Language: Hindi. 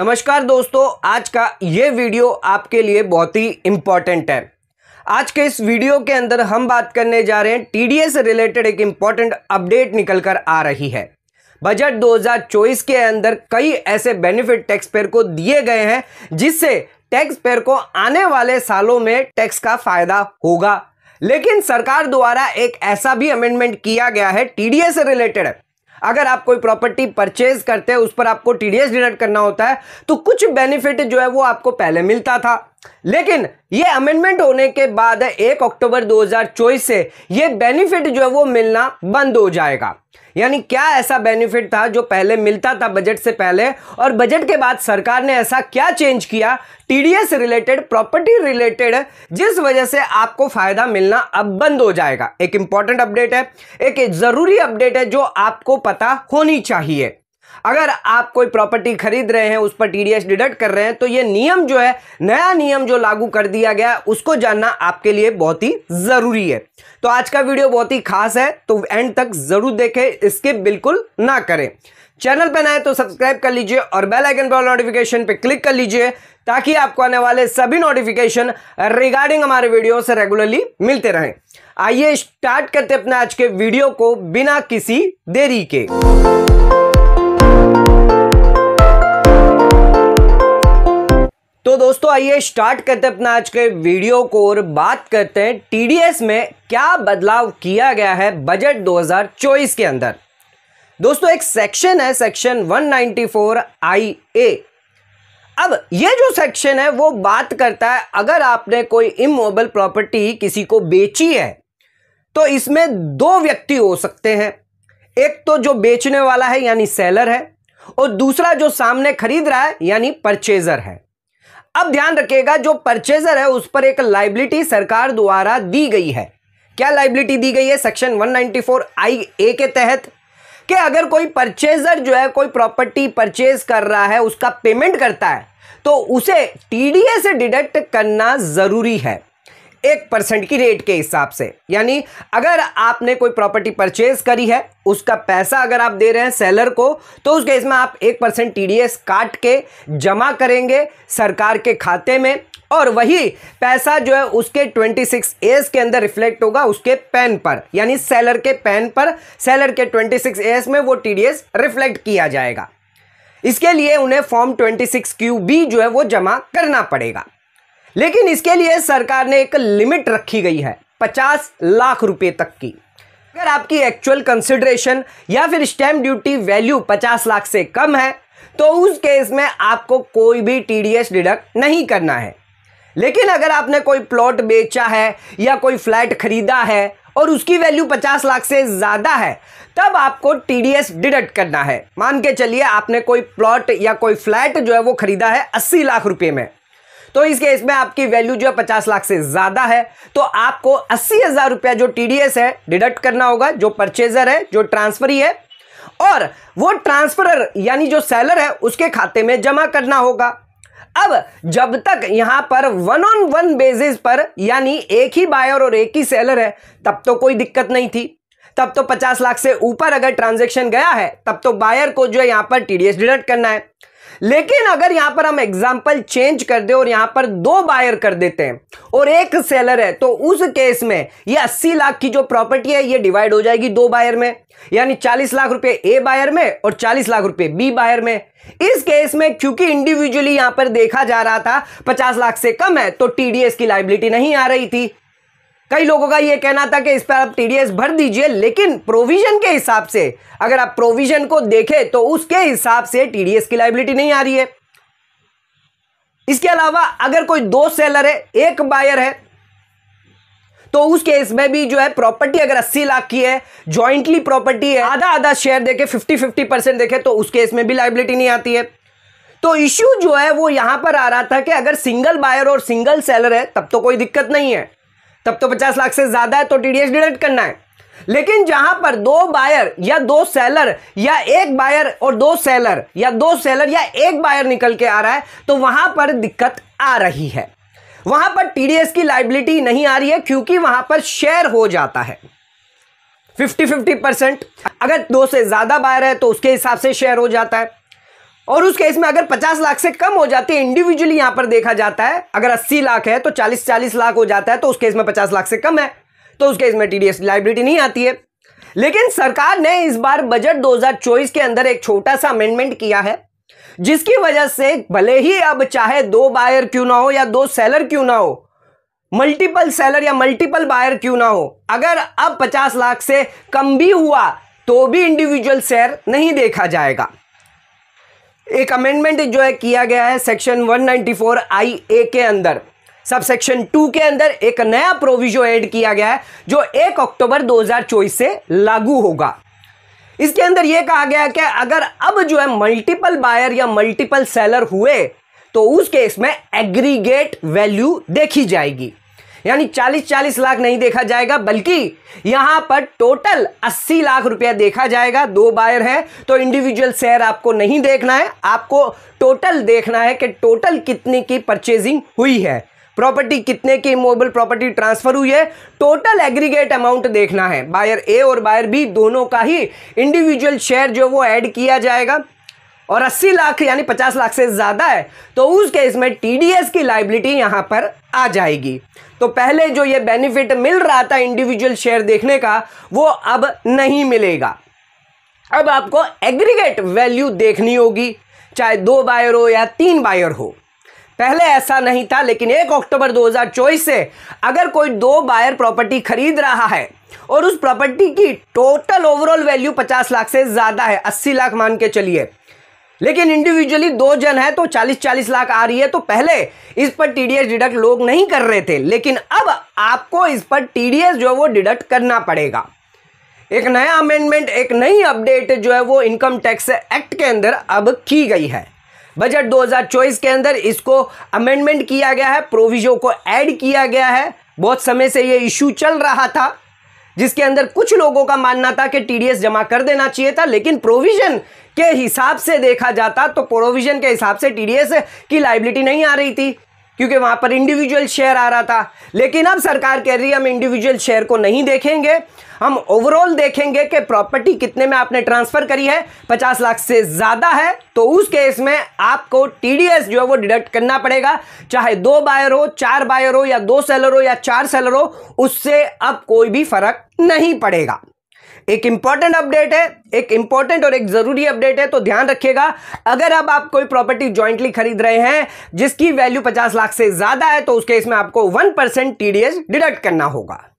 नमस्कार दोस्तों आज का ये वीडियो आपके लिए बहुत ही इम्पॉर्टेंट है आज के इस वीडियो के अंदर हम बात करने जा रहे हैं टीडीएस से रिलेटेड एक इम्पॉर्टेंट अपडेट निकल कर आ रही है बजट 2024 के अंदर कई ऐसे बेनिफिट टैक्स पेयर को दिए गए हैं जिससे टैक्स पेयर को आने वाले सालों में टैक्स का फायदा होगा लेकिन सरकार द्वारा एक ऐसा भी अमेंडमेंट किया गया है टीडीएस से रिलेटेड अगर आप कोई प्रॉपर्टी परचेज करते हैं उस पर आपको टीडीएस डिडक्ट करना होता है तो कुछ बेनिफिट जो है वो आपको पहले मिलता था लेकिन ये अमेंडमेंट होने के बाद एक अक्टूबर 2024 से ये बेनिफिट जो है वो मिलना बंद हो जाएगा यानी क्या ऐसा बेनिफिट था जो पहले मिलता था बजट से पहले और बजट के बाद सरकार ने ऐसा क्या चेंज किया टीडीएस रिलेटेड प्रॉपर्टी रिलेटेड जिस वजह से आपको फायदा मिलना अब बंद हो जाएगा एक इंपॉर्टेंट अपडेट है एक जरूरी अपडेट है जो आपको पता होनी चाहिए अगर आप कोई प्रॉपर्टी खरीद रहे हैं उस पर टीडीएस डिडक्ट कर रहे हैं तो ये नियम जो है नया नियम जो लागू कर दिया गया उसको जानना आपके लिए बहुत ही ज़रूरी है तो आज का वीडियो बहुत ही खास है तो एंड तक ज़रूर देखें इसके बिल्कुल ना करें चैनल पर नए तो सब्सक्राइब कर लीजिए और बेल आइकन पर नोटिफिकेशन पे क्लिक कर लीजिए ताकि आपको आने वाले सभी नोटिफिकेशन रिगार्डिंग हमारे वीडियो से रेगुलरली मिलते रहें आइए स्टार्ट करते अपने आज के वीडियो को बिना किसी देरी के दोस्तों आइए स्टार्ट करते हैं अपना आज के वीडियो को और बात करते हैं टीडीएस में क्या बदलाव किया गया है बजट 2024 के अंदर दोस्तों एक सेक्शन है सेक्शन 194 आईए अब ये जो सेक्शन है वो बात करता है अगर आपने कोई इमोबल प्रॉपर्टी किसी को बेची है तो इसमें दो व्यक्ति हो सकते हैं एक तो जो बेचने वाला है यानी सेलर है और दूसरा जो सामने खरीद रहा है यानी परचेजर है अब ध्यान रखिएगा जो परचेजर है उस पर एक लाइबिलिटी सरकार द्वारा दी गई है क्या लाइबिलिटी दी गई है सेक्शन 194 आई ए के तहत कि अगर कोई परचेजर जो है कोई प्रॉपर्टी परचेज कर रहा है उसका पेमेंट करता है तो उसे टीडीएस से डिडक्ट करना ज़रूरी है एक परसेंट की रेट के हिसाब से यानी अगर आपने कोई प्रॉपर्टी परचेज करी है उसका पैसा अगर आप दे रहे हैं सेलर को तो उस केस में आप एक परसेंट टी काट के जमा करेंगे सरकार के खाते में और वही पैसा जो है उसके 26 एस के अंदर रिफ्लेक्ट होगा उसके पेन पर यानी सेलर के पेन पर सेलर के 26 एस में वो टी रिफ्लेक्ट किया जाएगा इसके लिए उन्हें फॉर्म 26 क्यू बी जो है वो जमा करना पड़ेगा लेकिन इसके लिए सरकार ने एक लिमिट रखी गई है पचास लाख रुपए तक की अगर आपकी एक्चुअल कंसिडरेशन या फिर स्टैंप ड्यूटी वैल्यू पचास लाख से कम है तो उस केस में आपको कोई भी टीडीएस डिडक्ट नहीं करना है लेकिन अगर आपने कोई प्लॉट बेचा है या कोई फ्लैट खरीदा है और उसकी वैल्यू 50 लाख से ज़्यादा है तब आपको टीडीएस डिडक्ट करना है मान के चलिए आपने कोई प्लॉट या कोई फ्लैट जो है वो खरीदा है 80 लाख रुपए में तो इस केस में आपकी वैल्यू जो है पचास लाख से ज़्यादा है तो आपको अस्सी हज़ार रुपया जो टी है डिडक्ट करना होगा जो परचेजर है जो ट्रांसफरी है और वो ट्रांसफरर यानी जो सैलर है उसके खाते में जमा करना होगा अब जब तक यहां पर वन ऑन वन बेसिस पर यानी एक ही बायर और एक ही सेलर है तब तो कोई दिक्कत नहीं थी तब तो 50 लाख से ऊपर अगर ट्रांजैक्शन गया है तब तो बायर को जो है यहां पर टीडीएस डिडक्ट करना है लेकिन अगर यहां पर हम एग्जाम्पल चेंज कर दे और यहां पर दो बायर कर देते हैं और एक सेलर है तो उस केस में ये 80 लाख की जो प्रॉपर्टी है ये डिवाइड हो जाएगी दो बायर में यानी 40 लाख रुपए ए बायर में और 40 लाख रुपए बी बायर में इस केस में क्योंकि इंडिविजुअली यहां पर देखा जा रहा था 50 लाख से कम है तो टीडीएस की लाइबिलिटी नहीं आ रही थी कई लोगों का यह कहना था कि इस पर आप टीडीएस भर दीजिए लेकिन प्रोविजन के हिसाब से अगर आप प्रोविजन को देखें तो उसके हिसाब से टीडीएस की लाइबिलिटी नहीं आ रही है इसके अलावा अगर कोई दो सेलर है एक बायर है तो उस केस में भी जो है प्रॉपर्टी अगर 80 लाख की है ज्वाइंटली प्रॉपर्टी है आधा आधा शेयर देके 50 50 परसेंट देखे तो उस केस में भी लाइबिलिटी नहीं आती है तो इश्यू जो है वो यहां पर आ रहा था कि अगर सिंगल बायर और सिंगल सेलर है तब तो कोई दिक्कत नहीं है तब तो पचास लाख से ज़्यादा है तो टीडीएस डिडक्ट करना है लेकिन जहां पर दो बायर या दो सेलर या एक बायर और दो सेलर या दो सेलर या एक बायर निकल के आ रहा है तो वहां पर दिक्कत आ रही है वहां पर टीडीएस की लाइबिलिटी नहीं आ रही है क्योंकि वहां पर शेयर हो जाता है 50 50 परसेंट अगर दो से ज्यादा बायर है तो उसके हिसाब से शेयर हो जाता है और उस केस में अगर 50 लाख से कम हो जाती है इंडिविजुअली यहां पर देखा जाता है अगर 80 लाख है तो 40 40 लाख हो जाता है तो उस केस में 50 लाख से कम है तो उस केस में टीडीएस लाइबिलिटी नहीं आती है लेकिन सरकार ने इस बार बजट दो के अंदर एक छोटा सा अमेंडमेंट किया है जिसकी वजह से भले ही अब चाहे दो बायर क्यों ना हो या दो सेलर क्यों ना हो मल्टीपल सेलर या मल्टीपल बायर क्यों ना हो अगर अब 50 लाख से कम भी हुआ तो भी इंडिविजुअल शेयर नहीं देखा जाएगा एक अमेंडमेंट जो है किया गया है सेक्शन 194 आई ए के अंदर सब सेक्शन टू के अंदर एक नया प्रोविजो ऐड किया गया है जो एक अक्टूबर 2024 से लागू होगा इसके अंदर यह कहा गया कि अगर अब जो है मल्टीपल बायर या मल्टीपल सेलर हुए तो उस केस में एग्रीगेट वैल्यू देखी जाएगी यानी चालीस चालीस लाख नहीं देखा जाएगा बल्कि यहां पर टोटल अस्सी लाख रुपया देखा जाएगा दो बायर है तो इंडिविजुअल शेयर आपको नहीं देखना है आपको टोटल देखना है कि टोटल कितने की परचेजिंग हुई है प्रॉपर्टी कितने की मोबल प्रॉपर्टी ट्रांसफर हुई है टोटल एग्रीगेट अमाउंट देखना है बायर ए और बायर बी दोनों का ही इंडिविजुअल शेयर जो वो ऐड किया जाएगा और 80 लाख यानी 50 लाख से ज़्यादा है तो उस केस में टीडीएस की लाइबिलिटी यहां पर आ जाएगी तो पहले जो ये बेनिफिट मिल रहा था इंडिविजुअल शेयर देखने का वो अब नहीं मिलेगा अब आपको एग्रीगेट वैल्यू देखनी होगी चाहे दो बायर हो या तीन बायर हो पहले ऐसा नहीं था लेकिन एक अक्टूबर 2024 से अगर कोई दो बायर प्रॉपर्टी खरीद रहा है और उस प्रॉपर्टी की टोटल ओवरऑल वैल्यू 50 लाख से ज़्यादा है 80 लाख मान के चलिए लेकिन इंडिविजुअली दो जन है तो 40-40 लाख आ रही है तो पहले इस पर टीडीएस डिडक्ट लोग नहीं कर रहे थे लेकिन अब आपको इस पर टीडीएस जो है वो डिडक्ट करना पड़ेगा एक नया अमेंडमेंट एक नई अपडेट जो है वो इनकम टैक्स एक्ट के अंदर अब की गई है बजट 2024 के अंदर इसको अमेंडमेंट किया गया है प्रोविजो को ऐड किया गया है बहुत समय से ये इश्यू चल रहा था जिसके अंदर कुछ लोगों का मानना था कि टीडीएस जमा कर देना चाहिए था लेकिन प्रोविजन के हिसाब से देखा जाता तो प्रोविजन के हिसाब से टीडीएस की लाइबिलिटी नहीं आ रही थी क्योंकि वहां पर इंडिविजुअल शेयर आ रहा था लेकिन अब सरकार कह रही है हम इंडिविजुअल शेयर को नहीं देखेंगे हम ओवरऑल देखेंगे कि प्रॉपर्टी कितने में आपने ट्रांसफ़र करी है पचास लाख से ज़्यादा है तो उस केस में आपको टीडीएस जो है वो डिडक्ट करना पड़ेगा चाहे दो बायर हो चार बायर हो या दो सेलर हो या चार सेलर हो उससे अब कोई भी फर्क नहीं पड़ेगा एक इंपॉर्टेंट अपडेट है एक इंपॉर्टेंट और एक जरूरी अपडेट है तो ध्यान रखिएगा अगर अब आप कोई प्रॉपर्टी ज्वाइंटली खरीद रहे हैं जिसकी वैल्यू 50 लाख से ज्यादा है तो उसके इसमें आपको 1% टीडीएस डिडक्ट करना होगा